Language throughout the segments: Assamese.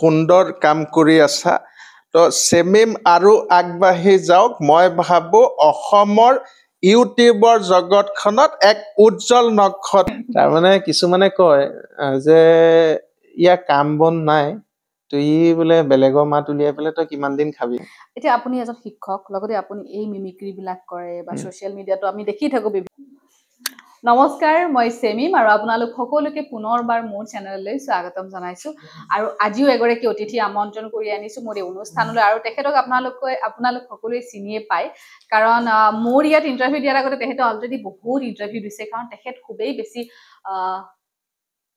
সুন্দৰ কাম কৰি আছা তো চেমিম আৰু আগবাঢ়ি যাওক মই ভাবো অসমৰ ইউটিউবৰ জগতখনত এক উজ্জ্বল নক্ষত্ৰ তাৰমানে কিছুমানে কয় যে ইয়াৰ কাম বন নাই তুই বোলে বেলেগৰ মাত উলিয়াই পেলাই তই কিমান দিন খাবি এতিয়া আপুনি এজন শিক্ষক লগতে আপুনি এই মিমিক্ৰিবিলাক কৰে বা ছ'চিয়েল মিডিয়াতো আমি দেখি থাকোঁ নমস্কাৰ মই চেমিম আৰু আপোনালোক সকলোকে পুনৰবাৰ মোৰ চেনেললৈ স্বাগতম জনাইছো আৰু আজিও এগৰাকী অতিথি আমন্ত্ৰণ কৰি আনিছো মোৰ এই অনুষ্ঠানলৈ আৰু তেখেতক আপোনালোকে আপোনালোক সকলোৱে চিনিয়ে পায় কাৰণ মোৰ ইয়াত ইণ্টাৰভিউ দিয়াৰ আগতে তেখেতে অলৰেডি বহুত ইণ্টাৰভিউ দিছে কাৰণ তেখেত খুবেই বেছি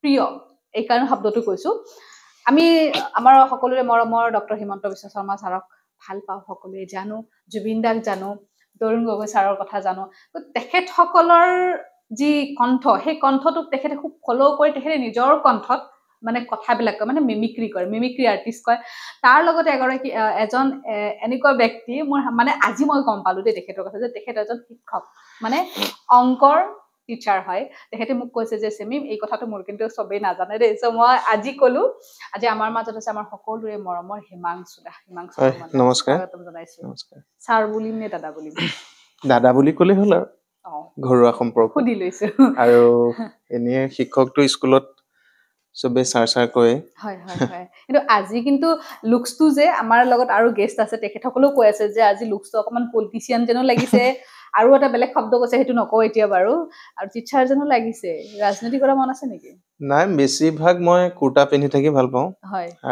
প্ৰিয় এইকাৰণে শব্দটো কৈছো আমি আমাৰ সকলোৰে মৰমৰ ডক্টৰ হিমন্ত বিশ্ব শৰ্মা ছাৰক ভাল পাওঁ সকলোৱে জানো জুবিন দাক জানো তৰুণ গগৈ ছাৰৰ কথা জানো তেখেতসকলৰ যি কণ্ঠ সেই কণ্ঠটোক তেখেতে খুব ফ'ল' কৰি তেখেতে নিজৰ কণ্ঠত মানে কথাবিলাক মানে মিমিক্ৰী কৰে মিমিক্ৰী আৰ্টিষ্ট কয় তাৰ লগতে এগৰাকী এজন এনেকুৱা ব্যক্তি মোৰ মানে আজি মই গম পালোঁ দেই তেখেতৰ কথা যে তেখেত এজন শিক্ষক মানে অংকৰ টিচাৰ হয় তেখেতে মোক কৈছে যে চেমিম এই কথাটো মোৰ কিন্তু চবেই নাজানে দেই চ' মই আজি ক'লোঁ আজি আমাৰ মাজত আছে আমাৰ সকলোৰে মৰমৰ হিমাংশু দাস হিমাংশু নমস্কাৰ জনাইছোঁ ছাৰ বুলিম নে দাদা বুলিম দাদা বুলি ক'লেই হ'ল আৰু ঘৰুৱা সম্পৰ্ক সুধি লৈছো আৰু এনেই শিক্ষকটো স্কুলত ৰাজনীতি কৰা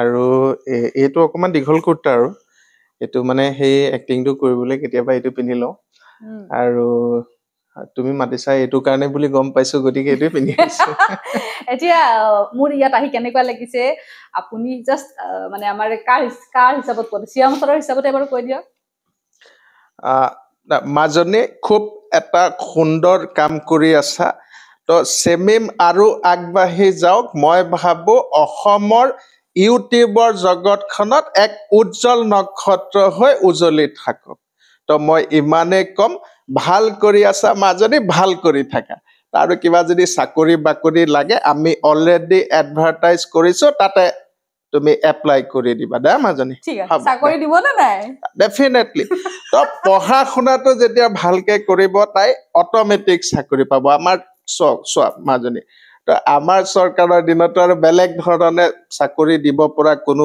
আৰু এইটো অকণমান দীঘল কুৰ্তা আৰু এইটো মানে তুমি মাতিছা এইটো কাৰণে বুলি গম পাইছো গতিকে এইটোৱে পিন্ধি এতিয়া মোৰ ইয়াত আহি কেনেকুৱা লাগিছে আপুনি জাষ্ট মানে আমাৰ কাৰ কাৰ হিচাপত কৈ চিয়াম চৰৰ হিচাপতে এবাৰ কৈ দিয়ক মাজনে খুব এটা সুন্দৰ কাম কৰি আছা তো চেমিম আৰু আগবাঢ়ি যাওক মই ভাবো অসমৰ ইউটিউবৰ জগতখনত এক উজ্জ্বল নক্ষত্ৰ হৈ উজ্বলি থাকক তো মই ইমানেই কম ভাল কৰি আছা মাজনী ভাল কৰি থাকা আৰু কিবা যদি চাকৰি বাকৰি লাগে আমি অলৰেডি এডভাৰটাইজ কৰিছো তাতে তুমি এপ্লাই কৰি দিবা দে মাজনী চাকৰি দিব নে নাই ডেফিনেটলি তো পঢ়া শুনাটো যেতিয়া ভালকে কৰিব তাই অট'মেটিক চাকৰি পাব আমাৰ চক চোৱা মাজনী তো আমাৰ চৰকাৰৰ দিনতো আৰু বেলেগ ধৰণে চাকৰি দিব পৰা কোনো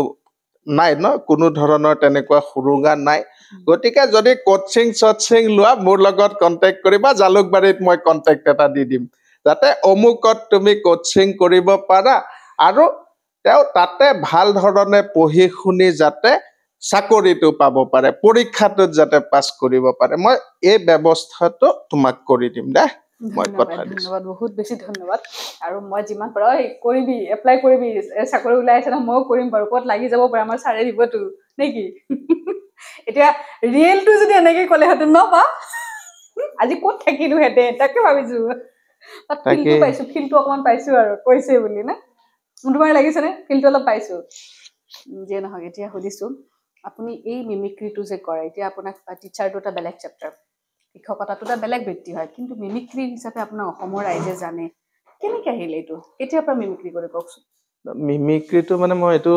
নাই ন কোনো ধৰণৰ তেনেকুৱা সুৰুঙা নাই গতিকে যদি কচিং চচিং লোৱা মোৰ লগত কণ্টেক্ট কৰিবা জালুকবাৰীত মই কণ্টেক্ট এটা দি দিম যাতে অমুকত তুমি কচিং কৰিব পাৰা আৰু তেওঁ তাতে ভাল ধৰণে পঢ়ি শুনি যাতে চাকৰিটো পাব পাৰে পৰীক্ষাটোত যাতে পাছ কৰিব পাৰে মই এই ব্যৱস্থাটো তোমাক কৰি দিম দে ধন্যবাদ বহুত বেছি ধন্যবাদ আৰু মই যিমান পাৰো এই কৰিবি এপ্লাই কৰিবি চাকৰি ওলাই আছে নহয় ময়ো কৰিম বাৰু ক'ত লাগি যাব পাৰে আমাৰ ছাৰে দিবতো নেকি এতিয়া ৰিয়েলটো যদি এনেকে ক'লে হেঁতেন ন বা আজি ক'ত থাকিলো হেঁতে তাকে ভাবিছো তাত ফিল্ডটো পাইছো ফিল্ডটো অকমান পাইছো আৰু কৈছে বুলি না তোমাৰ লাগিছেনে ফিল্ডটো অলপ পাইছো যিয়ে নহওক এতিয়া সুধিছো আপুনি এই মিমিক্ৰিটো যে কৰে এতিয়া আপোনাক টিচাৰটো এটা বেলেগ চেপ্টাৰ শিক্ষকতাটো এটা বেলেগ বৃত্তি হয় কিন্তু মিমিক্ৰি হিচাপে আপোনাৰ অসমৰ ৰাইজে জানে কেনেকৈ আহিলে এইটো কেতিয়াৰ পৰা মিমিক্ৰি কৰি কওকচোন মিমিক্ৰিটো মানে মই এইটো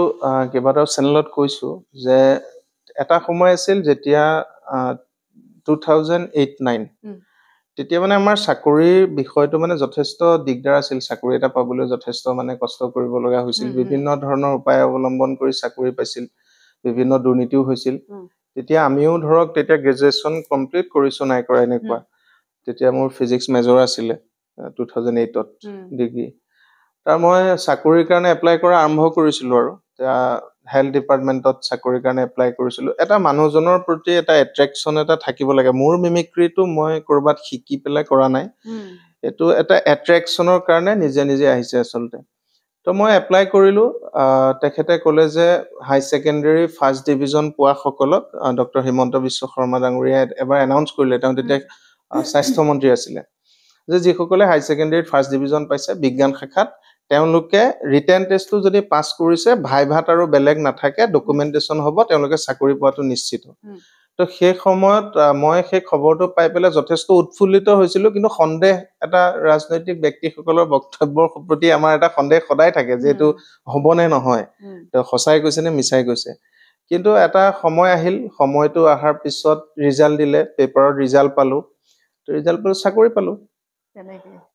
কেইবাটাও চেনেলত কৈছোঁ যে এটা সময় আছিল যেতিয়া টু থাউজেণ্ড এইট নাইন তেতিয়া মানে আমাৰ চাকৰিৰ বিষয়টো মানে যথেষ্ট দিগদাৰ আছিল চাকৰি এটা পাবলৈ যথেষ্ট মানে কষ্ট কৰিব লগা হৈছিল বিভিন্ন ধৰণৰ উপায় অৱলম্বন কৰি চাকৰি পাইছিল বিভিন্ন দুৰ্নীতিও হৈছিল তেতিয়া আমিও ধৰক তেতিয়া গ্ৰেজুৱেশ্যন কমপ্লিট কৰিছোঁ নাই কৰা এনেকুৱা তেতিয়া মোৰ ফিজিক্স মেজৰ আছিলে টু থাউজেণ্ড এইটত ডিগ্ৰী তাৰ মই চাকৰিৰ কাৰণে এপ্লাই কৰা আৰম্ভ কৰিছিলোঁ আৰু হেল্থ ডিপাৰ্টমেণ্টত চাকৰিৰ কাৰণে এপ্লাই কৰিছিলোঁ এটা মানুহজনৰ প্ৰতি এটা এট্ৰেকশ্যন এটা থাকিব লাগে মোৰ মিমিক্ৰিটো মই ক'ৰবাত শিকি পেলাই কৰা নাই এইটো এটা এট্ৰেকশ্যনৰ কাৰণে নিজে নিজে আহিছে আচলতে তো মই এপ্লাই কৰিলোঁ তেখেতে ক'লে যে হাই ছেকেণ্ডেৰী ফাৰ্ষ্ট ডিভিজন পোৱাসকলক ডক্টৰ হিমন্ত বিশ্ব শৰ্মা ডাঙৰীয়াই এবাৰ এনাউন্স কৰিলে তেওঁ তেতিয়া স্বাস্থ্যমন্ত্ৰী আছিলে যে যিসকলে হাই ছেকেণ্ডেৰীত ফাৰ্ষ্ট ডিভিজন পাইছে বিজ্ঞান শাখাত তেওঁলোকে ৰিটাৰ্ণ টেষ্টটো যদি পাছ কৰিছে ভাই ভাত আৰু বেলেগ নাথাকে ডকুমেণ্টেশ্যন হ'ব তেওঁলোকে চাকৰি পোৱাটো নিশ্চিত তো সেই সময়ত মই সেই খবৰটো পাই পেলাই যথেষ্ট উৎফুল্লিত হৈছিলো কিন্তু সন্দেহ এটা ৰাজনৈতিক ব্যক্তিসকলৰ বক্তব্যৰ প্ৰতি আমাৰ এটা সন্দেহ সদায় থাকে যে এইটো হ'বনে নহয় তো সঁচাই কৈছে নে মিছাই কৈছে কিন্তু এটা সময় আহিল সময়টো অহাৰ পিছত ৰিজাল্ট দিলে পেপাৰত ৰিজাল্ট পালো তো ৰিজাল্ট পালোঁ চাকৰি পালো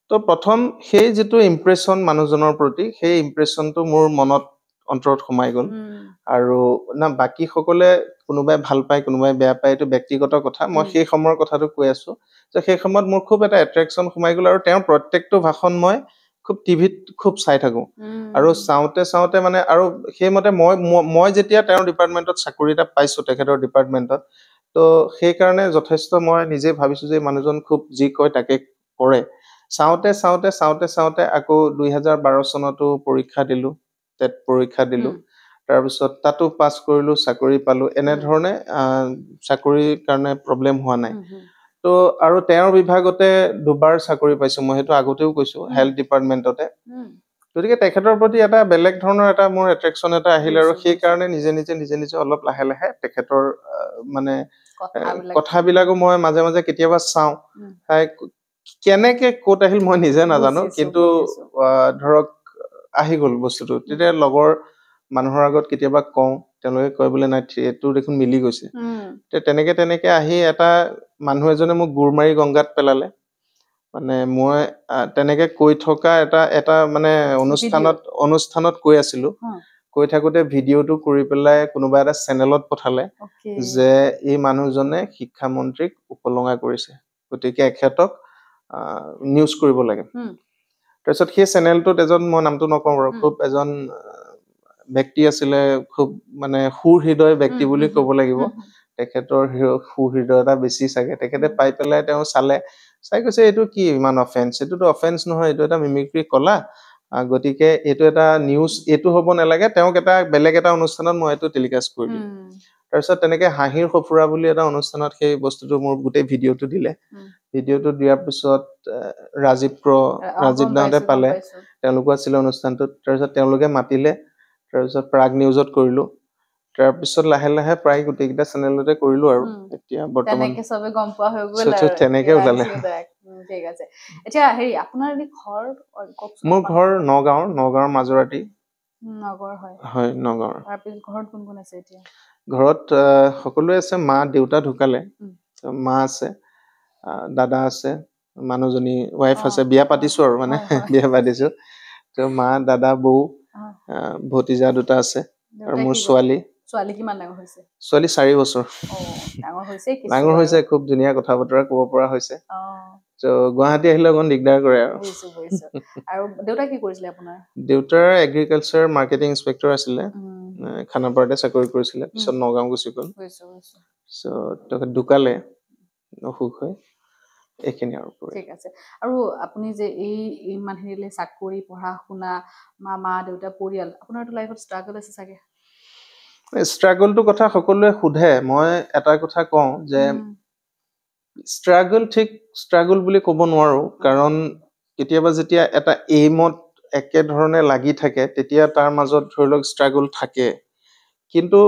তো প্ৰথম সেই যিটো ইম্প্ৰেশ্যন মানুহজনৰ প্ৰতি সেই ইম্প্ৰেশ্যনটো মোৰ মনত অন্তৰত সোমাই গ'ল আৰু না বাকীসকলে কোনোবাই ভাল পায় কোনোবাই বেয়া পায় এইটো ব্যক্তিগত কথা মই সেই সময়ৰ কথাটো কৈ আছো যে সেই সময়ত মোৰ খুব এটা এট্ৰেকশ্যন সোমাই গ'ল আৰু তেওঁৰ প্ৰত্যেকটো ভাষণ মই খুব টিভিত খুব চাই থাকোঁ আৰু চাওঁতে চাওঁতে মানে আৰু সেইমতে মই মই যেতিয়া তেওঁৰ ডিপাৰ্টমেণ্টত চাকৰি এটা পাইছোঁ তেখেতৰ ডিপাৰ্টমেণ্টত তো সেইকাৰণে যথেষ্ট মই নিজে ভাবিছোঁ যে মানুহজন খুব যি কয় তাকে কৰে চাওঁতে চাওঁতে চাওঁতে চাওঁতে আকৌ দুই হাজাৰ বাৰ চনতো পৰীক্ষা দিলোঁ টেট পৰীক্ষা দিলোঁ তাৰপিছত তাতো পাছ কৰিলো চাকৰি পালো এনেধৰণে চাকৰিৰ কাৰণে প্ৰব্লেম হোৱা নাই তো আৰু তেওঁৰ বিভাগতে দুবাৰ চাকৰি পাইছোঁ মই সেইটো আগতেও কৈছোঁ হেল্থ ডিপাৰ্টমেণ্টতে গতিকে তেখেতৰ প্ৰতি এটা বেলেগ ধৰণৰ এটা মোৰ এট্ৰেকশ্যন এটা আহিলে আৰু সেইকাৰণে নিজে নিজে নিজে নিজে অলপ লাহে লাহে তেখেতৰ মানে কথাবিলাকো মই মাজে মাজে কেতিয়াবা চাওঁ তাই কেনেকে ক'ত আহিল মই নিজে নাজানো কিন্তু ধৰক আহি গ'ল বস্তুটো তেতিয়া লগৰ মানুহৰ আগত কেতিয়াবা কওঁ তেওঁলোকে কয় বোলে নাই এইটো দেখোন মিলি গৈছে তেনেকে তেনেকে আহি এটা মানুহ এজনে মোক গোৰ মাৰি গংগাত পেলালে মানে মই তেনেকে কৈ থকা এটা এটা মানে অনুষ্ঠানত অনুষ্ঠানত কৈ আছিলো কৈ থাকোতে ভিডিঅ'টো কৰি পেলাই কোনোবা এটা চেনেলত পঠালে যে এই মানুহজনে শিক্ষা মন্ত্ৰীক উপলঙা কৰিছে গতিকে এখেতক নিউজ কৰিব লাগে তাৰপিছত সেই চেনেলটোত এজন মই নামটো নকওঁ বাৰু খুব এজন ব্যক্তি আছিলে খুব মানে সুৰ হৃদয় ব্যক্তি বুলি কব লাগিব তেখেতৰ সুৰ এটা বেছি চাগে তেখেতে পাই পেলাই তেওঁ চালে চাই কৈছে এইটো কি ইমান অফেন্স এইটোতো অফেন্স নহয় এইটো এটা মিমিক্ৰি কলা গতিকে এইটো এটা নিউজ এইটো হ'ব নালাগে তেওঁক এটা বেলেগ এটা অনুষ্ঠানত মই এইটো টেলিকাষ্ট কৰি দিলোঁ তাৰপিছত তেনেকে হাঁহিৰ সঁফুৰা বুলি এটা অনুষ্ঠানত সেই বস্তুটো মোৰ গোটেই ভিডিঅ'টো দিলে ভিডিঅ'টো দিয়াৰ পিছত ৰাজীৱ প্ৰ ৰাজীৱ দাহঁতে পালে তেওঁলোকো আছিলে অনুষ্ঠানটোত তাৰপিছত তেওঁলোকে মাতিলে তাৰপিছত প্ৰাগ নিউজত কৰিলো তাৰপিছত লাহে লাহে প্ৰায় গোটেইকেইটা চেনেলতে কৰিলো আৰু এতিয়া বৰ্তমান তেনেকে ওলালে ঘৰত সকলোৱে আছে মা দেউতা ঢুকালে মা আছে মানুহজনী ৱাইফ আছে বিয়া পাতিছো আৰু মানে বিয়া পাতিছো মা দাদা বৌ ভতিজা দুটা আছে আৰু মোৰ ছোৱালী ছোৱালী চাৰি বছৰ ডাঙৰ হৈছে খুব ধুনীয়া কথা বতৰা কব পৰা হৈছে গুৱাহাটী আহিলে অকণ দিগদাৰ কৰে আৰু দেউতাৰ এগ্ৰিকালচাৰ মাৰ্কেটিং ইনস্পেক্টৰ আছিলে খানাপাৰাতে চাকৰি কৰিছিলে পিছত নগাঁও গুচি গ'ল ঢুকালে অসুখ হয় এইখিনি আৰু ঠিক আছে আৰু আপুনি যে এই ইমানখিনিলৈ চাকৰি পঢ়া শুনা বা মা দেউতা পৰিয়াল আপোনাৰতো লাইফত ষ্ট্ৰাগল আছে চাগে ষ্ট্ৰাগলটো কথা সকলোৱে সোধে মই এটা কথা কওঁ যে ষ্ট্ৰাগল ঠিক ষ্ট্ৰাগল বুলি ক'ব নোৱাৰোঁ কাৰণ কেতিয়াবা যেতিয়া এটা এইমত একেধৰণে লাগি থাকে তেতিয়া তাৰ মাজত ধৰি লওক ষ্ট্ৰাগল থাকে কিন্তু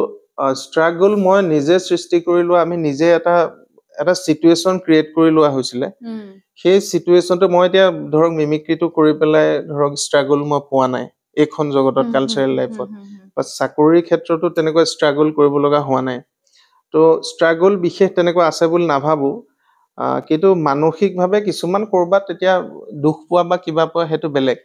ষ্ট্ৰাগল মই নিজে সৃষ্টি কৰিলোঁ আমি নিজে এটা এটা চিটুৱেশ্যন ক্ৰিয়েট কৰি লোৱা হৈছিলে সেই চিটুৱেশ্যনটো মই এতিয়া ধৰক মিমিক্ৰিটো কৰি পেলাই ধৰক ষ্ট্ৰাগল মই পোৱা নাই এইখন জগতত কালচাৰেল লাইফত বা চাকৰিৰ ক্ষেত্ৰতো তেনেকুৱা ষ্ট্ৰাগল কৰিব লগা হোৱা নাই ত' ষ্ট্ৰাগল বিশেষ তেনেকুৱা আছে বুলি নাভাবোঁ কিন্তু মানসিকভাৱে কিছুমান ক'ৰবাত তেতিয়া দুখ পোৱা বা কিবা পোৱা সেইটো বেলেগ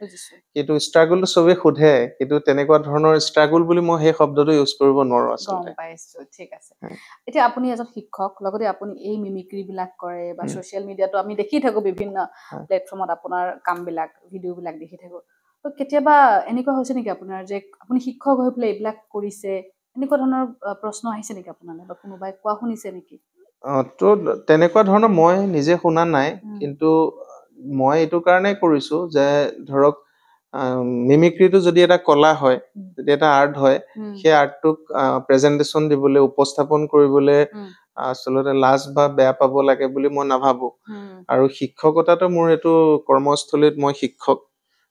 কিন্তু ষ্ট্ৰাগলটো চবে সোধে কিন্তু তেনেকুৱা ধৰণৰ ষ্ট্ৰাগল বুলি মই সেই শব্দটো ইউজ কৰিব নোৱাৰো আচলতে ঠিক আছে এতিয়া আপুনি এজন শিক্ষক লগতে আপুনি এই মিমিক্ৰিবিলাক কৰে বা ছ'চিয়েল মিডিয়াতো আমি দেখি থাকোঁ বিভিন্ন প্লেটফৰ্মত আপোনাৰ কামবিলাক ভিডিঅ'বিলাক দেখি থাকোঁ তো কেতিয়াবা এনেকুৱা হৈছে নেকি আপোনাৰ যে আপুনি শিক্ষক হৈ পেলাই এইবিলাক কৰিছে এনেকুৱা ধৰণৰ প্ৰশ্ন আহিছে নেকি আপোনালৈ বা কোনোবাই কোৱা শুনিছে নেকি ত' তেনেকুৱা ধৰণৰ মই নিজে শুনা নাই কিন্তু মই এইটো কাৰণে কৰিছোঁ যে ধৰক মিমিক্ৰিটো যদি এটা কলা হয় যদি এটা আৰ্ট হয় সেই আৰ্টটোক প্ৰেজেণ্টেশ্যন দিবলৈ উপস্থাপন কৰিবলৈ আচলতে লাজ বা বেয়া পাব লাগে বুলি মই নাভাবোঁ আৰু শিক্ষকতাটো মোৰ এইটো কৰ্মস্থলীত মই শিক্ষক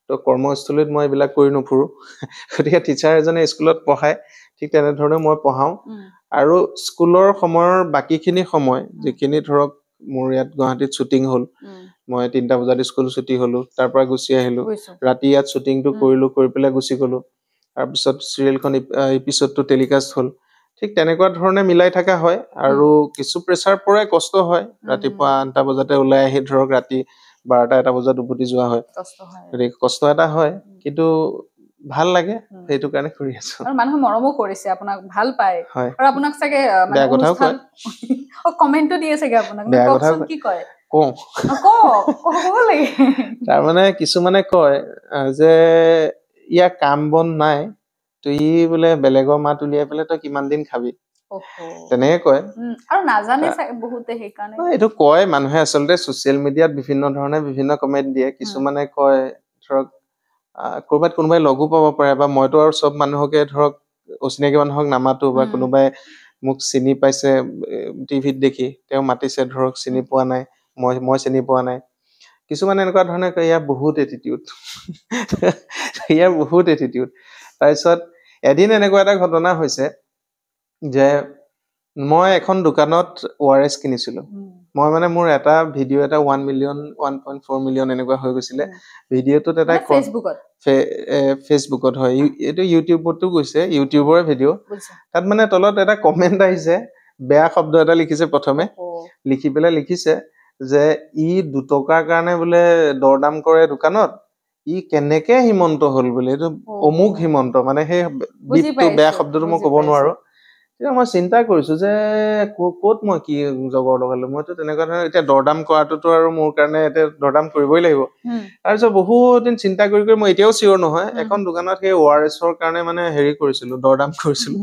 ত' কৰ্মস্থলীত মই এইবিলাক কৰি নুফুৰোঁ গতিকে টিচাৰ এজনে স্কুলত পঢ়াই ঠিক তেনেধৰণে মই পঢ়াওঁ আৰু স্কুলৰ সময়ৰ বাকীখিনি সময় যিখিনি ধৰক মোৰ ইয়াত গুৱাহাটীত শ্বুটিং হ'ল মই তিনিটা বজাত স্কুল ছুটি হ'লো তাৰ পৰা গুচি আহিলো ৰাতি ইয়াত শ্বুটিংটো কৰিলো কৰি পেলাই গুচি গ'লো তাৰপিছত চিৰিয়েলখন এপিচডটো টেলিকাষ্ট হ'ল ঠিক তেনেকুৱা ধৰণে মিলাই থকা হয় আৰু কিছু প্ৰেচাৰ পৰাই কষ্ট হয় ৰাতিপুৱা আঠটা বজাতে ওলাই আহি ধৰক ৰাতি বাৰটা এটা বজাত উভতি যোৱা হয় গতিকে কষ্ট এটা হয় কিন্তু ভাল লাগে সেইটো কাৰণে কৰি আছো মানুহে মৰমো কৰিছে আপোনাক ভাল পায় আৰু আপোনাক চাগে বেয়া কথাও কমেণ্টো দিয়ে চাগে আপোনাক বেয়া কথা কি কয় তাৰমানে কিছুমানে কয় যে ইয়াৰ কাম বন নাই তুই বোলে বেলেগৰ মাত উলিয়াই পেলাই তই কিমান দিন খাবি তেনেকে কয় এইটো কয় মানুহে আচলতে ছচিয়েল মিডিয়াত বিভিন্ন ধৰণে বিভিন্ন কমেণ্ট দিয়ে কিছুমানে কয় ধৰক ক'ৰবাত কোনোবাই লগো পাব পাৰে বা মইতো আৰু চব মানুহকে ধৰক অচিনাকি মানুহক নামাতো বা কোনোবাই মোক চিনি পাইছে টিভিত দেখি তেওঁ মাতিছে ধৰক চিনি পোৱা নাই মই মই চিনি পোৱা নাই কিছুমান এনেকুৱা ধৰণে ইয়াৰ বহুত এটিটিউড ইয়াৰ বহুত এটিটিউড তাৰপিছত এদিন এনেকুৱা এটা ঘটনা হৈছে যে মই এখন দোকানত অ আৰ এছ কিনিছিলো মই মানে মোৰ এটা ভিডিঅ' এটা one million one point four million এনেকুৱা হৈ গৈছিলে ভিডিঅ'টোত এটা ফেচবুকত হয় এইটো ইউটিউবতো গৈছে ইউটিউবৰে ভিডিঅ' তাত মানে তলত এটা কমেণ্ট আহিছে বেয়া শব্দ এটা লিখিছে প্ৰথমে লিখি পেলাই লিখিছে যে ই দুটকাৰ কাৰণে বোলে দৰদাম কৰে দোকানত ই কেনেকে হিমন্ত হ'ল বোলে এইটো অমুক হিমন্ত মানে সেই বেয়া শব্দটো মই ক'ব নোৱাৰো তেতিয়া মই চিন্তা কৰিছোঁ যে ক'ত মই কি জগৰ লগালোঁ মইতো তেনেকুৱা ধৰণৰ এতিয়া দৰদাম কৰাটোতো আৰু মোৰ কাৰণে এতিয়া দৰদাম কৰিবই লাগিব তাৰপিছত বহুত দিন চিন্তা কৰি কৰি মই এতিয়াও চিয়'ৰ নহয় এখন দোকানত সেই অ' আৰ এছৰ কাৰণে মানে হেৰি কৰিছিলোঁ দৰদাম কৰিছিলোঁ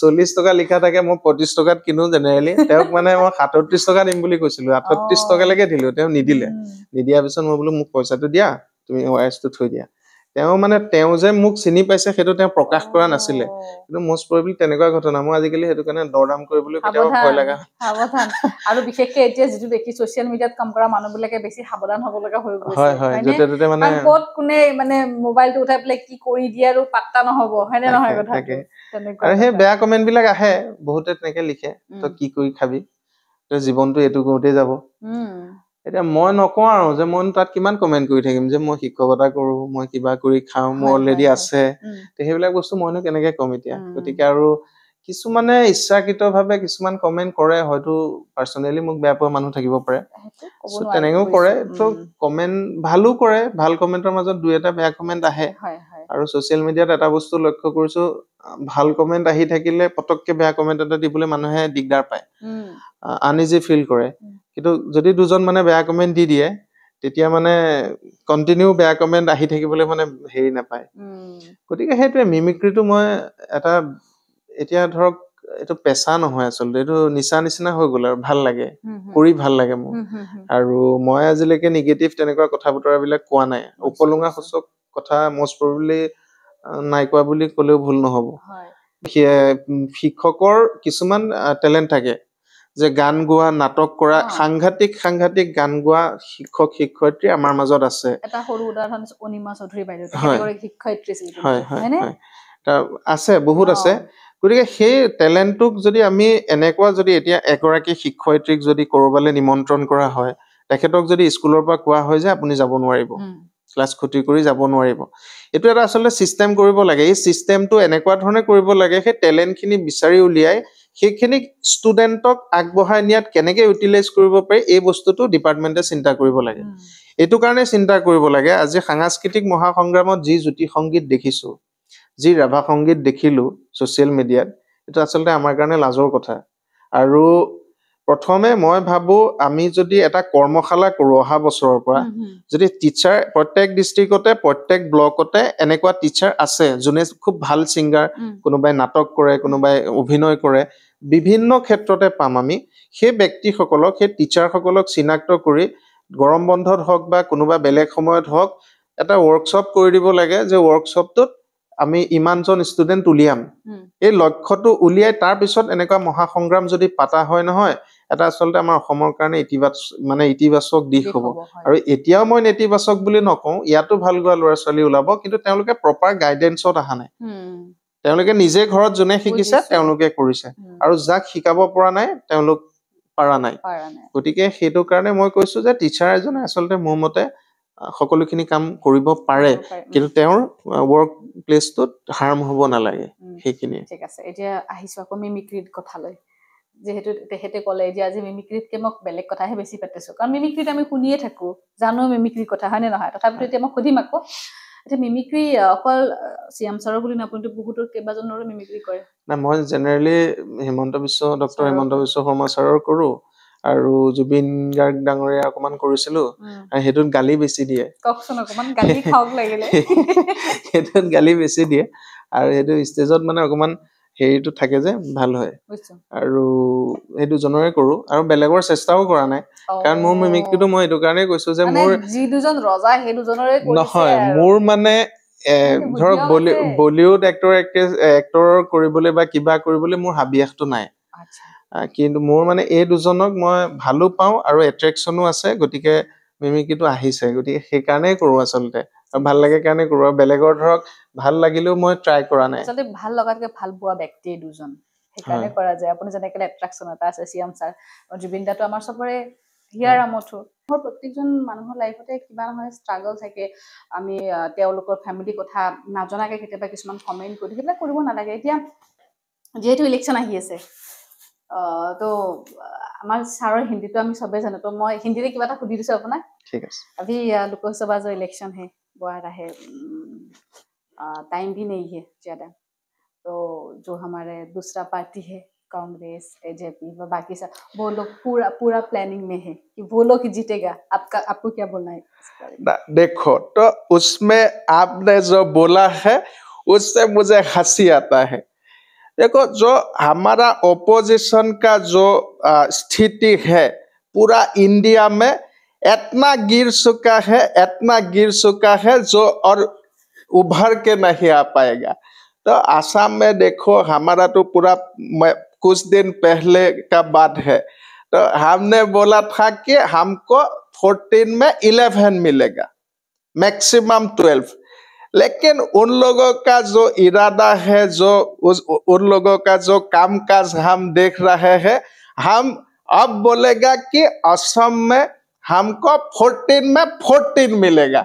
চল্লিছ টকা লিখা থাকে মই পঁয়ত্ৰিছ টকাত কিনো জেনেৰেলি তেওঁক মানে মই সাতত্ৰিছ টকা দিম বুলি কৈছিলো আঠত্ৰিছ টকালৈকে দিলো তেওঁ নিদিলে নিদিয়াৰ পিছত মই বোলো মোক পইচাটো দিয়া তুমি অ' আৰ এছটো থৈ দিয়া তেওঁ মানে তেওঁ যে মোক চিনি পাইছে সেইটো তেওঁ প্ৰকাশ কৰা নাছিলে কিন্তু মোষ্ট প্ৰবলি তেনেকুৱা ঘটনা মই আজিকালি সেইটো কাৰণে দৰদাম কৰিবলৈ কেতিয়াবা ভয় লগা আৰু বিশেষকে এতিয়া যিটো দেখি ছচিয়েল মিডিয়াত কাম কৰা মানুহবিলাকে বেছি সাৱধান হ'ব লগা হৈ গৈছে হয় হয় যতে ততে মানে ক'ত কোনে মানে মোবাইলটো উঠাই পেলাই কি কৰি দিয়ে আৰু পাত্তা নহ'ব হয়নে নহয় কথা আৰু সেই বেয়া কমেণ্ট আহে বহুতে তেনেকে লিখে তই কি কৰি খাবি তই জীৱনটো এইটো কৰোঁতেই যাব এতিয়া মই নকওঁ আৰু যে মই তাত কিমান কমেণ্ট কৰি থাকিম যে মই শিক্ষকতা কৰোঁ মই কিবা কৰি খাওঁ মোৰ অলৰেডি আছে সেইবিলাক বস্তু মইনো কেনেকে কম এতিয়া গতিকে আৰু কিছুমানে ইচ্ছাকৃতভাৱে কিছুমান কমেণ্ট কৰে হয়তো পাৰ্চনেলি মোক বেয়া পোৱা মানুহ থাকিব পাৰে চ' তেনেকেও কৰে চ' কমেণ্ট ভালো কৰে ভাল কমেণ্টৰ মাজত দুই এটা বেয়া কমেণ্ট আহে আৰু ছ'চিয়েল মিডিয়াত এটা বস্তু লক্ষ্য কৰিছো ভাল কমেণ্ট আহি থাকিলে পটককে বেয়া কমেণ্ট এটা দিবলৈ মানুহে দিগদাৰ পায় আনইজি ফিল কৰে কিন্তু যদি দুজন মানে বেয়া কমেণ্ট দি দিয়ে তেতিয়া মানে কণ্টিনিউ বেয়া কমেণ্ট আহি থাকিবলৈ মানে হেৰি নাপায় গতিকে সেইটোৱে মিমিক্ৰিটো মই এটা এতিয়া ধৰক এইটো পেচা নহয় আচলতে এইটো নিচা নিচিনা হৈ গ'ল আৰু ভাল লাগে কৰি ভাল লাগে মোৰ আৰু মই আজিলৈকে নিগেটিভ তেনেকুৱা কথা বতৰাবিলাক কোৱা নাই উপলুঙা সূচক কথা মষ্ট প্ৰবলি নাই কোৱা বুলি ক'লেও ভুল নহ'ব শিক্ষকৰ কিছুমান টেলেণ্ট থাকে যে গান গোৱা নাটক কৰা সাংঘাতিক সাংঘাতিক গান গোৱা শিক্ষক শিক্ষয়িত্ৰী আমাৰ মাজত আছে আছে বহুত আছে গতিকে সেই টেলেণ্টটোক যদি আমি এনেকুৱা যদি এতিয়া এগৰাকী শিক্ষয়িত্ৰীক যদি ক'ৰবালৈ নিমন্ত্ৰণ কৰা হয় তেখেতক যদি স্কুলৰ পৰা কোৱা হয় যে আপুনি যাব নোৱাৰিব ক্লাছ ক্ষতি কৰি যাব নোৱাৰিব এইটো এটা আচলতে ছিষ্টেম কৰিব লাগে এই ছিষ্টেমটো এনেকুৱা ধৰণে কৰিব লাগে সেই টেলেণ্টখিনি বিচাৰি উলিয়াই সেইখিনিক ষ্টুডেণ্টক আগবঢ়াই নিয়াত কেনেকে ইউটিলাইজ কৰিব পাৰি এই বস্তুটো ডিপাৰ্টমেণ্টে চিন্তা কৰিব লাগে এইটো কাৰণে চিন্তা কৰিব লাগে আজি সাংস্কৃতিক মহাসংগ্ৰামত যি জ্যোতি সংগীত দেখিছো যি ৰাভা সংগীত দেখিলো ছ'চিয়েল মিডিয়াত এইটো আচলতে আমাৰ কাৰণে লাজৰ কথা আৰু প্ৰথমে মই ভাবোঁ আমি যদি এটা কৰ্মশালা কৰোঁ অহা বছৰৰ পৰা যদি টিচাৰ প্ৰত্যেক ডিষ্ট্ৰিক্টতে প্ৰত্যেক ব্লকতে এনেকুৱা টিচাৰ আছে যোনে খুব ভাল ছিংগাৰ কোনোবাই নাটক কৰে কোনোবাই অভিনয় কৰে বিভিন্ন ক্ষেত্ৰতে পাম আমি সেই ব্যক্তিসকলক সেই টিচাৰসকলক চিনাক্ত কৰি গৰম বন্ধত হওক বা কোনোবা বেলেগ সময়ত হওক এটা ৱৰ্কশ্বপ কৰি দিব লাগে যে ৱৰ্কশ্বপটোত আমি ইমানজন ষ্টুডেণ্ট উলিয়াম এই লক্ষ্যটো উলিয়াই তাৰপিছত এনেকুৱা মহাসংগ্ৰাম যদি পাতা হয় নহয় এটা আচলতে আমাৰ অসমৰ কাৰণে ইতিবাচক মানে ইতিবাচক দিশ হ'ব আৰু এতিয়াও মই নেতিবাচক বুলি নকওঁ ইয়াতো ভাল গোৱা ল'ৰা ছোৱালী ওলাব কিন্তু তেওঁলোকে প্ৰপাৰ গাইডেঞ্চত অহা নাই তেওঁলোকে নিজে ঘৰত যোনে শিকিছে তেওঁলোকে কৰিছে আৰু যাক শিকাব পৰা নাই তেওঁলোক পাৰা নাই গতিকে সেইটো কাৰণে মই কৈছো যে টিচাৰ এজনে আচলতে মোৰ মতে সকলোখিনি কাম কৰিব পাৰে কিন্তু তেওঁৰ ৱৰ্ক প্লেচটোত হাৰ্ম হ'ব নালাগে সেইখিনি ঠিক আছে এতিয়া আহিছো আকৌ মিমিক্ৰিত কথালৈ যিহেতু তেখেতে ক'লে যে আজি মিমিক্ৰিতকৈ মই বেলেগ কথাহে বেছি পাতিছো কাৰণ মিমিক্ৰিত আমি শুনিয়ে থাকোঁ জানো মিমিক্ৰিৰ কথা হয় নে নহয় তথাপিতো এতিয়া মই সুধিম আকৌ এতিয়া মিমিক্ৰি অকল চিয়াম ছাৰৰ বুলি নাপাওঁ কিন্তু বহুতো কেইবাজনৰো মিমিক্ৰি কৰে নাই মই জেনেৰেলি হিমন্ত বিশ্ব ডক্টৰ হিমন্ত বিশ্ব শৰ্মা ছাৰৰ কৰোঁ আৰু জুবিন গাৰ্গ ডাঙৰীয়া অকমান কৰিছিলো সেইটোত গালি বেছি দিয়ে কওকচোন অকমান গালি খাওক লাগিলে সেইটোত গালি বেছি দিয়ে আৰু সেইটো ষ্টেজত মানে অকমান হেৰিটো থাকে যে ভাল হয় আৰু সেইটো জনৰে কৰো আৰু বেলেগৰ চেষ্টাও কৰা নাই কাৰণ মোৰ মিমিকটোতো মই এইটো কাৰণে কৈছো যে মোৰ যি দুজন ৰজা সেই দুজনৰে নহয় মোৰ মানে ধৰক বলিউড এক্টৰ এক্ট্ৰেছ এক্টৰ কৰিবলৈ বা কিবা কৰিবলৈ মোৰ হাবিয়াসটো নাই কিন্তু মোৰ মানে এই দুজনক মই ভালো পাওঁ আৰু এট্ৰেকশ্যনো আছে গতিকে মিমিকিটো আহিছে গতিকে সেইকাৰণেই কৰোঁ আচলতে ভাল লাগে কাৰণে কৰো আৰু বেলেগৰ ধৰক ভাল লাগিলেও মই ট্ৰাই কৰা নাই আচলতে ভাল লগাতকৈ ভাল পোৱা ব্যক্তি দুজন সেইকাৰণে কৰা যায় আপুনি যেনেকৈ এট্ৰেকশ্যন এটা আছে চিয়াম ছাৰ জুবিন দাটো আমাৰ চবৰে প্ৰত্যেকজন মানুহৰ লাইফতে কিবা নহয় ষ্ট্ৰাগল থাকে আমি তেওঁলোকৰ ফেমিলি কথা নাজানাকৈ কেতিয়াবা কিছুমান কমেণ্ট কৰি সেইবিলাক কৰিব নালাগে এতিয়া যিহেতু ইলেকশ্যন আহি আছে তো আমাৰ ছাৰৰ হিন্দীটো আমি চবেই জানো তো মই হিন্দীৰে কিবা এটা সুধি দিছোঁ আপোনাক আজি লোকসভা যে ইলেকশ্যন হে वह रहे टाइम भी नहीं है ज़्यादा तो जो हमारे दूसरा पार्टी है कांग्रेस बीजेपी व बाकी सब वो लोग पूरा पूरा प्लानिंग में है कि वो लोग जीतेगा आपका आपको क्या बोलना है देखो तो उसमें आपने जो बोला है उससे मुझे हंसी आता है देखो जो हमारा ओपोजिशन का जो स्थिति है पूरा इंडिया में इतना गिर चुका है इतना गिर चुका है जो और उभर के नहीं आ पाएगा तो आसाम में देखो हमारा तो पूरा कुछ दिन पहले का बात है तो हमने बोला था कि हमको फोर्टीन में इलेवन मिलेगा मैक्सिमम ट्वेल्व लेकिन उन लोगों का जो इरादा है जो उस उन लोगों का जो काम काज हम देख रहे हैं हम अब बोलेगा कि असम में हमको फोर्टीन में फोर्टीन मिलेगा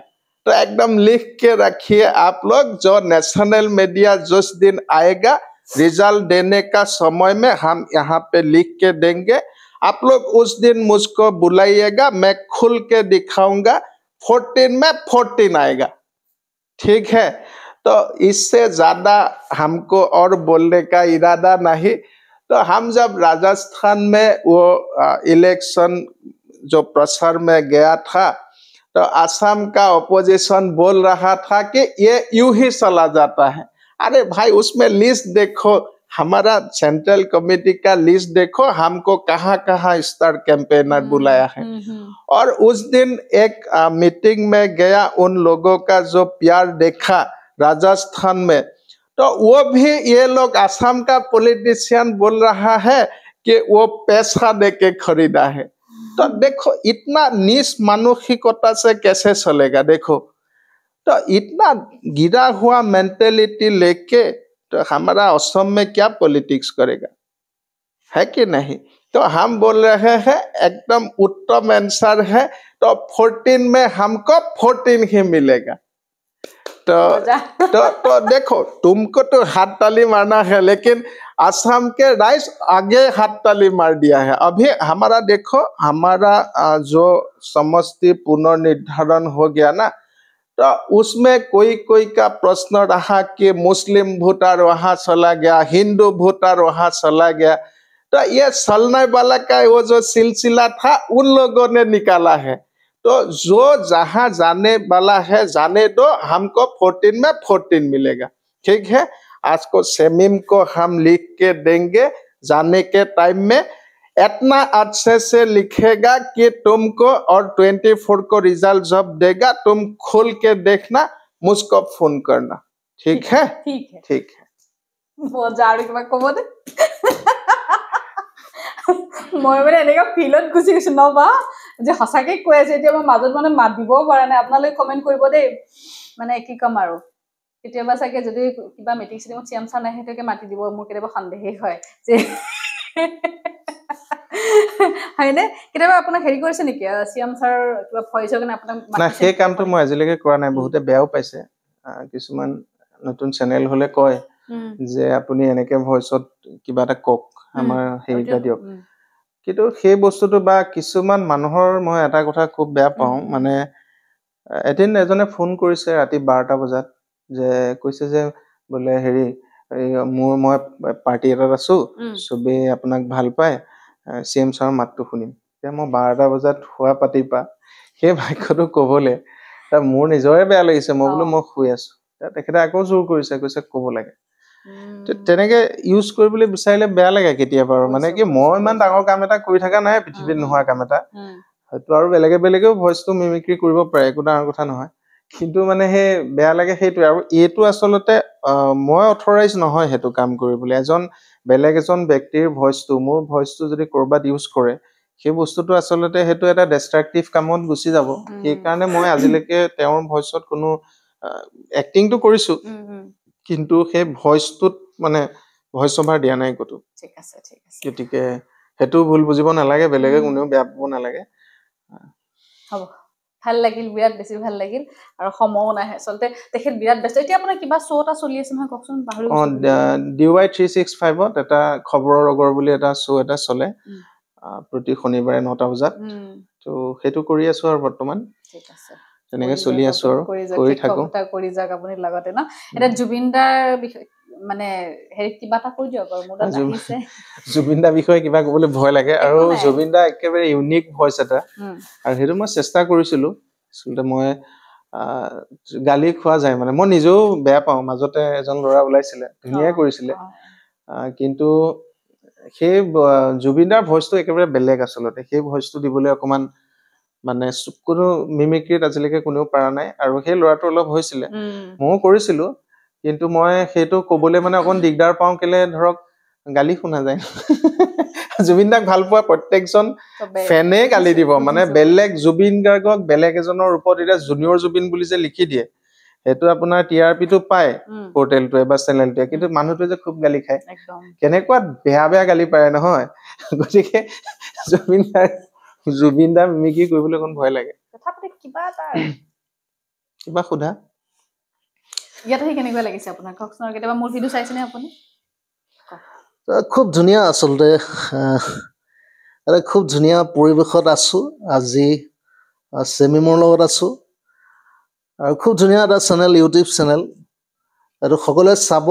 तो एकदम लिख के रखिए आप लोग जो नेशनल मीडिया जिस दिन आएगा रिजल्ट देने का समय में हम यहाँ पे लिख के देंगे आप लोग उस दिन मुझको बुलाइएगा मैं खुल के दिखाऊंगा फोर्टीन में फोर्टीन आएगा ठीक है तो इससे ज़्यादा हमको और बोलने का इरादा नहीं तो हम जब राजस्थान में वो इलेक्शन जो प्रसार में गया था तो आसाम का ऑपोजिशन बोल रहा था कि ये यू ही चला जाता है अरे भाई उसमें लिस्ट देखो हमारा सेंट्रल कमेटी का लिस्ट देखो हमको कहाँ कहाँ स्टार कैंपेनर हम्म, बुलाया है हम्म, हम्म। और उस दिन एक आ, मीटिंग में गया उन लोगों का जो प्यार देखा राजस्थान में तो वो भी ये लोग आसाम का पॉलिटिशियन बोल रहा है कि वो पैसा देके खरीदा है तो देखो इतना निस मानसिकता से कैसे चलेगा देखो तो इतना गिरा हुआ मेंटेलिटी लेके तो हमारा असम में क्या पॉलिटिक्स करेगा है कि नहीं तो हम बोल रहे हैं एकदम उत्तम आंसर है तो फोर्टीन में हमको फोर्टीन ही मिलेगा तो तो, तो देखो तुमको तो हाथ ताली मारना है लेकिन आसाम के राइज आगे हाथ ताली मार दिया है अभी हमारा देखो हमारा जो समस्ती पुनर्निर्धारण हो गया ना तो उसमें कोई कोई का प्रश्न रहा कि मुस्लिम भोटार वहाँ चला गया हिंदू भोटार वहाँ चला गया तो ये सलने वाला का वो जो सिलसिला था उन लोगों ने निकाला है तो जो जहां जाने वाला है जाने दो हमको फोर्टीन में फोर्टीन मिलेगा ठीक है आज को सेमिम को हम लिख के देंगे जाने के टाइम में इतना अच्छे से लिखेगा कि तुमको और 24 को रिजल्ट जब देगा तुम खोल के देखना मुझको फोन करना ठीक है ठीक है ठीक है বহুত জাৰ কিবা ক'ব দে মই মানে এনেকুৱা ফিল্ডত গুচি গৈছো নবা যে সঁচাকে কৈ আছে এতিয়া মই মাজত মানে মাত দিবও পৰা নাই আপোনালোকে কমেণ্ট কৰিব দেই মানে কি ক'ম আৰু কেতিয়াবা চাগে যদি কিবা মেট্ৰিক চিটিঙত চিয়াম চান আহে সেইটোকে মাতি দিব মোৰ কেতিয়াবা সন্দেহেই হয় যে কিন্তু সেই বস্তুটো বা কিছুমান মানুহৰ মই এটা কথা খুব বেয়া পাওঁ মানে এদিন এজনে ফোন কৰিছে ৰাতি বাৰটা বজাত যে কৈছে যে বোলে হেৰি মোৰ মই পাৰ্টি এটাত আছো চবেই আপোনাক ভাল পায় চি এম ছাৰৰ মাতটো শুনিম এতিয়া মই বাৰটা বজাত শোৱা পাতিৰ পৰা সেই বাক্যটো ক'বলে মোৰ নিজৰে বেয়া লাগিছে মই বোলো মই শুই আছো তেখেতে আকৌ জোৰ কৰিছে কৈছে ক'ব লাগে তেনেকে ইউজ কৰিবলৈ বিচাৰিলে বেয়া লাগে কেতিয়াবা আৰু মানে কি মই ইমান ডাঙৰ কাম এটা কৰি থকা নাই পৃথিৱীত নোহোৱা কাম এটা হয়তো আৰু বেলেগে বেলেগেও ভইচটো মিমিক্ৰি কৰিব পাৰে একো ডাঙৰ কথা নহয় কিন্তু মানে সেই বেয়া লাগে সেইটোৱে আৰু এইটো আচলতে মই অথৰাইজ নহয় সেইটো কাম কৰিবলৈ এজন বেলেগ এজন ব্যক্তিৰ ভইচটো মোৰ ভইচটো যদি ক'ৰবাত ইউজ কৰে সেই বস্তুটো আচলতে সেইটো এটা ডেষ্ট্ৰাকটিভ কামত গুচি যাব সেইকাৰণে মই আজিলৈকে তেওঁৰ ভইচত কোনো এক্টিংটো কৰিছো কিন্তু সেই ভইচটোত মানে ভইচ অভাৰ দিয়া নাই ক'তো গতিকে সেইটো ভুল বুজিব নালাগে বেলেগে কোনেও বেয়া পাব নালাগে হ'ব ভাল লাগিল বিৰাট বেছি ভাল লাগিল আৰু সময়ো নাই আচলতে তেখেত বিৰাট ব্যস্ত এতিয়া আপোনাৰ কিবা শ্ব' এটা চলি আছে নহয় কওকচোন ডি ৱাই থ্ৰী ছিক্স ফাইভত এটা খবৰৰ লগৰ বুলি এটা শ্ব' এটা চলে প্ৰতি শনিবাৰে নটা বজাত ত' সেইটো কৰি আছোঁ আৰু বৰ্তমান তেনেকে চলি আছো আৰু কৰি থাকোঁ কৰি যাওক আপুনি লগতে ন এতিয়া জুবিন দাৰ বিষয়ে মানে হেৰি কিবা এটা কৈ দিয়ক আৰু মোৰ জুবিন দাৰ বিষয়ে কিবা কবলৈ ভয় লাগে আৰু জুবিন দা একেবাৰে ইউনিক ভইচ এটা আৰু সেইটো মই চেষ্টা কৰিছিলো আচলতে মই গালি খোৱা যায় মানে মই নিজেও বেয়া পাওঁ মাজতে এজন ল'ৰা ওলাইছিলে ধুনীয়াই কৰিছিলে কিন্তু সেই জুবিন দাৰ ভইচটো একেবাৰে বেলেগ আচলতে সেই ভইচটো দিবলৈ অকমান মানে কোনো মিমিক্ৰিত আজিলৈকে কোনেও পাৰা নাই আৰু সেই ল'ৰাটো অলপ হৈছিলে ময়ো কৰিছিলো কিন্তু মই সেইটো কবলৈ মানে অকণ দিগদাৰ পাওঁ কেলে ধৰক গালি শুনা যায় জুবিন দাক ভাল পোৱা প্ৰত্যেকজন ফেনে গালি দিব মানে বেলেগ জুবিন গাৰ্গক বেলেগ এজনৰ ওপৰত এতিয়া জুনিয়ৰ জুবিন বুলি যে লিখি দিয়ে সেইটো আপোনাৰ টি আৰ পিটো পায় পৰ্টেলটোৱে বা চেনেলটোৱে কিন্তু মানুহটোৱে যে খুব গালি খায় কেনেকুৱা বেয়া বেয়া গালি পাৰে নহয় গতিকে জুবিন দাৰ জুবিন দা মিমিকি কৰিবলৈ অকণ ভয় লাগে কিবা সোধা আৰু খুব ধুনীয়া আচলতে খুব ধুনীয়া পৰিৱেশত আছোঁ আজি চেমিমৰ লগত আছোঁ আৰু খুব ধুনীয়া এটা চেনেল ইউটিউব চেনেল এইটো সকলোৱে চাব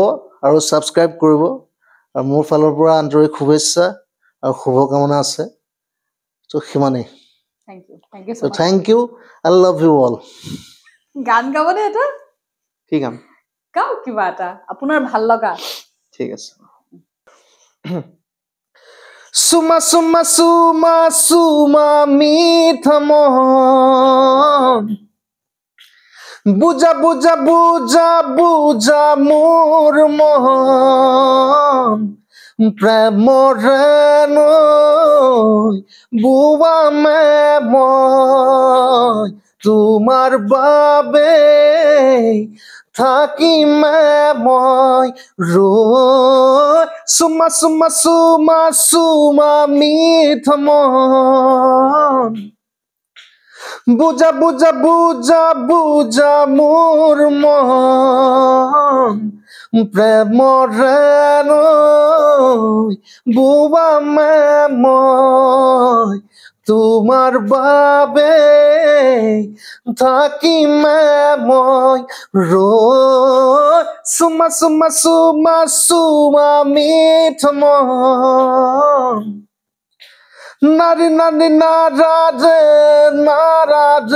আৰু ছাবস্ক্ৰাইব কৰিব আৰু মোৰ ফালৰ পৰা আন্তৰিক শুভেচ্ছা আৰু শুভকামনা আছে সিমানেই thank you thank you I love you all গান গাবনে এটা ঠিক গান গাও কিবা এটা আপোনাৰ ভাল লগা ঠিক আছে সুমা সুমা সুমা সুমা মিথম বুজা বুজা বুজা বুজা মোর মহন প্রেমরে নয় বুবা মে ময় তোমার বাবে থাকি মই রোজ সুমা সুমা সুমা সুমা মিথম বুঝা বুঝা বুঝা বুঝা মোর মন প্রেম বুবা ময় তোমার বাবে থাকি মই রো সুমা সুমা সুমা সুমা মিঠ নারী নারি নারা নারাজ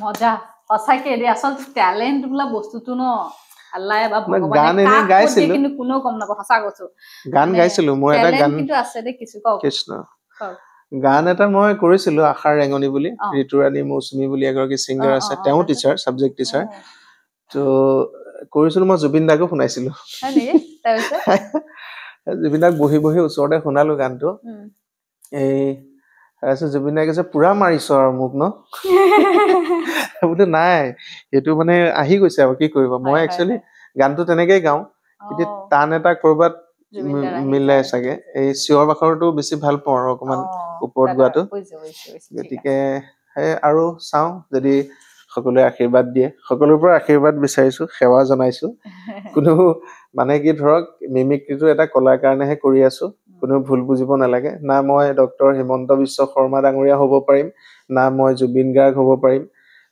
মজা সঁচাকে দেই আচলতে টেলেণ্ট বোলা বস্তুটো ন গান এটা কৃষ্ণ গান এটা মই কৰিছিলো আশাৰ ৰেঙনি বুলি ঋতু ৰাণী মৌচুমী বুলি এগৰাকী ছিংগাৰ আছে তেওঁ টিচাৰ চাবজেক্ট টিচাৰ তো কৰিছিলো মই জুবিন দাকো শুনাইছিলো জুবিন দাক বহি বহি ওচৰতে শুনালো গানটো এই তাৰপিছত জুবিন নাই কৈছে পূৰা মাৰিছ আৰু মোক ন বোলো নাই সেইটো মানে আহি গৈছে আৰু কি কৰিব মই একচুৱেলি গানটো তেনেকেই গাওঁ কিন্তু টান এটা ক'ৰবাত মিলাই চাগে এই চিঞৰ বাখৰটো বেছি ভাল পাওঁ আৰু অকণমান ওপৰত গোৱাটো গতিকে সেই আৰু চাওঁ যদি সকলোৱে আশীৰ্বাদ দিয়ে সকলোৰ পৰা আশীৰ্বাদ বিচাৰিছো সেৱা জনাইছো কোনো মানে কি ধৰক মিমিক্ৰিটো এটা কলাৰ কাৰণেহে কৰি আছো কোনো ভুল বুজিব নালাগে না মই ডক্টৰ হিমন্ত বিশ্ব শৰ্মা ডাঙৰীয়া হ'ব পাৰিম না মই জুবিন গাৰ্গ হ'ব পাৰিম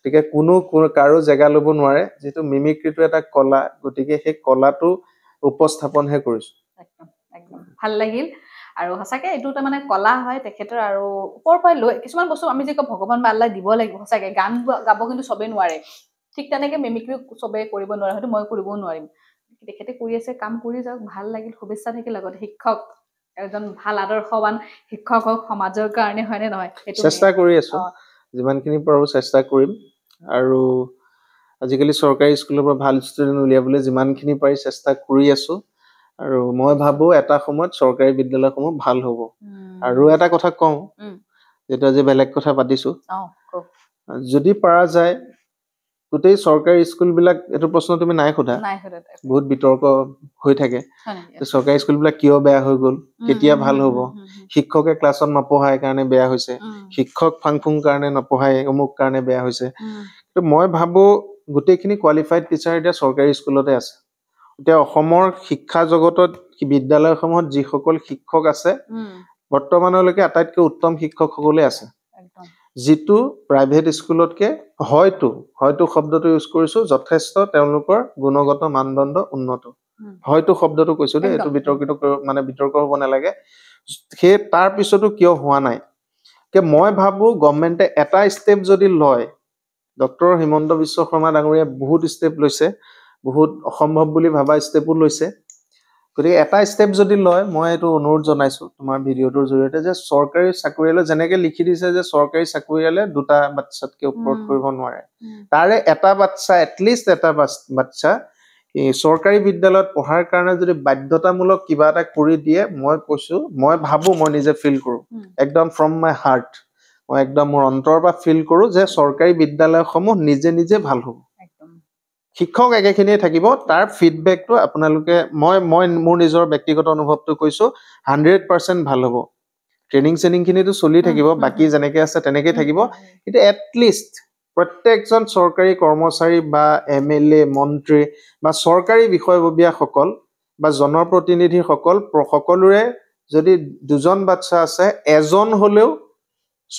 গতিকে কোনো কাৰো জেগা ল'ব নোৱাৰে যিটো মিমিক্ৰিটো এটা কলা গতিকে সেই কলাটো উপস্থাপনহে কৰিছো ভাল লাগিল আৰু সঁচাকে এইটো তাৰমানে কলা হয় তেখেতৰ আৰু ওপৰৰ পৰা লৈ কিছুমান বস্তু আমি যে ভগৱান বা আল্লাহ দিব লাগিব সঁচাকে গান গাব কিন্তু চবেই নোৱাৰে ঠিক তেনেকে মিমিক্ৰি চবেই কৰিব নোৱাৰে হয়তো মই কৰিবও নোৱাৰিম তেখেতে কৰি আছে কাম কৰি যাওক ভাল লাগিল শুভেচ্ছা থাকিল লগতে শিক্ষক এজন ভাল আদৰ্শৱান শিক্ষক হওক সমাজৰ কাৰণে হয়নে নহয় চেষ্টা কৰি আছো যিমানখিনি পাৰো চেষ্টা কৰিম আৰু আজিকালি চৰকাৰী স্কুলৰ পৰা ভাল ষ্টুডেণ্ট উলিয়াবলৈ যিমানখিনি পাৰি চেষ্টা কৰি আছো আৰু মই ভাবো এটা সময়ত চৰকাৰী বিদ্যালয়সমূহ ভাল হব আৰু এটা কথা কওঁ যিহেতু আজি বেলেগ কথা পাতিছো যদি পাৰা যায় গোটেই চৰকাৰী স্কুলবিলাক এইটো প্ৰশ্ন তুমি নাই সোধা বহুত বিতৰ্ক হৈ থাকে চৰকাৰী স্কুলবিলাক কিয় বেয়া হৈ গ'ল কেতিয়া ভাল হ'ব শিক্ষকে ক্লাছত নপঢ়াই কাৰণে বেয়া হৈছে শিক্ষক ফাং ফুং কাৰণে নপঢ়াই অমুক কাৰণে বেয়া হৈছে কিন্তু মই ভাবোঁ গোটেইখিনি কোৱালিফাইড টিচাৰ এতিয়া চৰকাৰী স্কুলতে আছে এতিয়া অসমৰ শিক্ষা জগতত বিদ্যালয়সমূহত যিসকল শিক্ষক আছে বৰ্তমানলৈকে আটাইতকৈ উত্তম শিক্ষকসকলে আছে যিটো প্ৰাইভেট স্কুলতকে হয়তো হয়তো শব্দটো ইউজ কৰিছো যথেষ্ট তেওঁলোকৰ গুণগত মানদণ্ড উন্নত হয়তো শব্দটো কৈছো দেই এইটো বিতৰ্কিত মানে বিতৰ্ক হ'ব নালাগে সেই পিছতো কিয় হোৱা নাই মই ভাবো গভমেণ্টে এটা ষ্টেপ যদি লয় ডক্টৰ হিমন্ত বিশ্ব শৰ্মা ডাঙৰীয়াই বহুত ষ্টেপ লৈছে বহুত অসম্ভৱ বুলি ভাবা ষ্টেপো লৈছে গতিকে এটা ষ্টেপ যদি লয় মই এইটো অনুৰোধ জনাইছোঁ তোমাৰ ভিডিঅ'টোৰ জৰিয়তে যে চৰকাৰী চাকৰিয়ালে যেনেকৈ লিখি দিছে যে চৰকাৰী চাকৰিয়ালে দুটা বাচ্ছাতকৈ ওপৰত কৰিব নোৱাৰে তাৰে এটা বাচ্ছা এটলিষ্ট এটা বাচ্ছা চৰকাৰী বিদ্যালয়ত পঢ়াৰ কাৰণে যদি বাধ্যতামূলক কিবা এটা কৰি দিয়ে মই কৈছোঁ মই ভাবোঁ মই নিজে ফিল কৰোঁ একদম ফ্ৰম মাই হাৰ্ট মই একদম মোৰ অন্তৰৰ পৰা ফিল কৰোঁ যে চৰকাৰী বিদ্যালয়সমূহ নিজে নিজে ভাল হ'ব শিক্ষক একেখিনিয়ে থাকিব তাৰ ফিডবেকটো আপোনালোকে মই মই মোৰ নিজৰ ব্যক্তিগত অনুভৱটো কৈছো হাণ্ড্ৰেড পাৰ্চেণ্ট ভাল হ'ব ট্ৰেইনিং চেনিংখিনিতো চলি থাকিব বাকী যেনেকৈ আছে তেনেকৈয়ে থাকিব কিন্তু এটলিষ্ট প্ৰত্যেকজন চৰকাৰী কৰ্মচাৰী বা এম এল এ মন্ত্ৰী বা চৰকাৰী বিষয়ববীয়াসকল বা জনপ্ৰতিনিধিসকল সকলোৰে যদি দুজন বাচ্ছা আছে এজন হ'লেও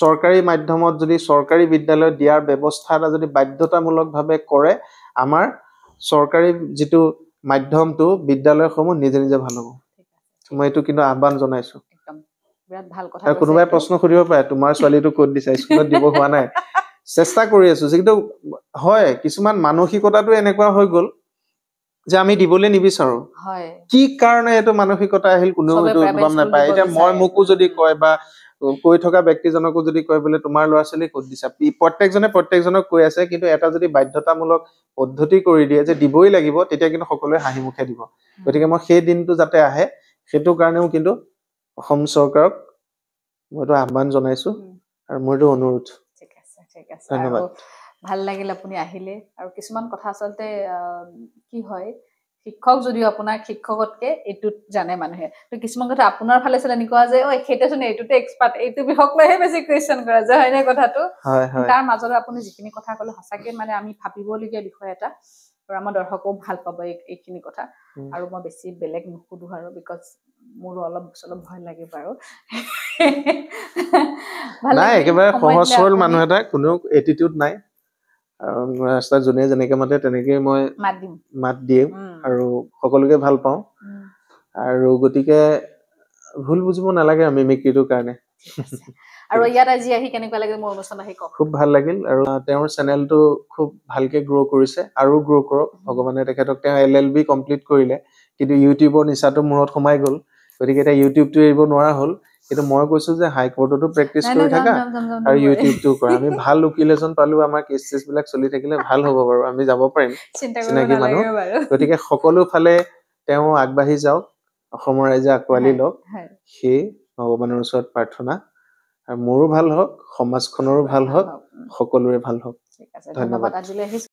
চৰকাৰী মাধ্যমত যদি চৰকাৰী বিদ্যালয়ত দিয়াৰ ব্যৱস্থা এটা যদি বাধ্যতামূলকভাৱে কৰে আমাৰ চৰকাৰী যিটো মাধ্যমটো বিদ্যালয়সমূহ নিজে নিজে ভাল হ'ব মই এইটো কিন্তু আহ্বান জনাইছো কোনোবাই প্ৰশ্ন সুধিব পাৰে তোমাৰ ছোৱালীটো ক'ত দিছা স্কুলত দিব হোৱা নাই চেষ্টা কৰি আছো যিটো হয় কিছুমান মানসিকতাটো এনেকুৱা হৈ গ'ল যে আমি দিবলৈ নিবিচাৰো কি কাৰণে এইটো মানসিকতা আহিল কোনেও গম নাপায় এতিয়া মই মোকো যদি কয় বা কৈ থকা ব্যক্তিজনকো যদি কয় বোলে তোমাৰ ল'ৰা ছোৱালীক সুধ দিছা প্ৰত্যেকজনে প্ৰত্যেকজনক কৈ আছে কিন্তু এটা যদি বাধ্যতামূলক পদ্ধতি কৰি দিয়ে যে দিবই লাগিব তেতিয়া কিন্তু সকলোৱে হাঁহি মুখে দিব গতিকে মই সেই দিনটো যাতে আহে সেইটো কাৰণেও কিন্তু অসম চৰকাৰক মইতো আহ্বান জনাইছো আৰু মোৰতো অনুৰোধ ধন্যবাদ ভাল লাগিল আপুনি আহিলে আৰু কিছুমান কথা আচলতে কি হয় শিক্ষক যদিও আপোনাক শিক্ষকতকৈ এইটোত জানে মানুহে তো কিছুমান কথা আপোনাৰ ফালে চালে এনেকুৱা যে অ' সেইটোচোন এইটোতে এক্সপাৰ্ট এইটো বিষয়ক লৈহে বেছি কুৱেশ্যন কৰে যে হয়নে কথাটো তাৰ মাজতে আপুনি যিখিনি কথা ক'লে সঁচাকৈ মানে আমি ভাবিবলগীয়া বিষয় এটা আৰু আমাৰ দৰ্শকেও ভাল পাব এইখিনি কথা আৰু মই বেছি বেলেগ নুসুধো আৰু বিকজ মোৰো অলপ চলপ ভয় লাগে বাৰু নাই একেবাৰে সহজ সৰল মানুহ এটা কোনো এটিটিউড নাই ৰাস্তাত যোনে যেনেকে মাতে তেনেকে মই মাত দিওঁ আৰু সকলোকে ভাল পাওঁ আৰু গতিকে ভুল বুজিব নালাগে আমি মিক্ৰীটোৰ কাৰণে আৰু ইয়াত আজি আহি কেনেকুৱা লাগিল মোৰ অনুষ্ঠান আহি কওক খুব ভাল লাগিল আৰু তেওঁৰ চেনেলটো খুব ভালকে গ্ৰ' কৰিছে আৰু গ্ৰ' কৰক ভগৱানে তেখেতক তেওঁ এল এল বি কমপ্লিট কৰিলে কিন্তু ইউটিউবৰ নিচাটো মূৰত সোমাই গ'ল গতিকে এতিয়া ইউটিউবটো এৰিব নোৱাৰা হ'ল কিন্তু মই কৈছো যে হাইকোৰ্টতো প্ৰেক্টিচ কৰি থাকা আৰু ইউটিউবটো কৰা আমি ভাল উকিল এজন পালো আমাৰ কেচ চেচবিলাক চলি থাকিলে ভাল হ'ব বাৰু আমি যাব পাৰিম চিনাকি মানুহ গতিকে সকলো ফালে তেওঁ আগবাঢ়ি যাওক অসমৰ ৰাইজে আঁকোৱালি লওক সেই ভগৱানৰ ওচৰত প্ৰাৰ্থনা আৰু মোৰো ভাল হওক সমাজখনৰো ভাল হওক সকলোৰে ভাল হওক ধন্যবাদ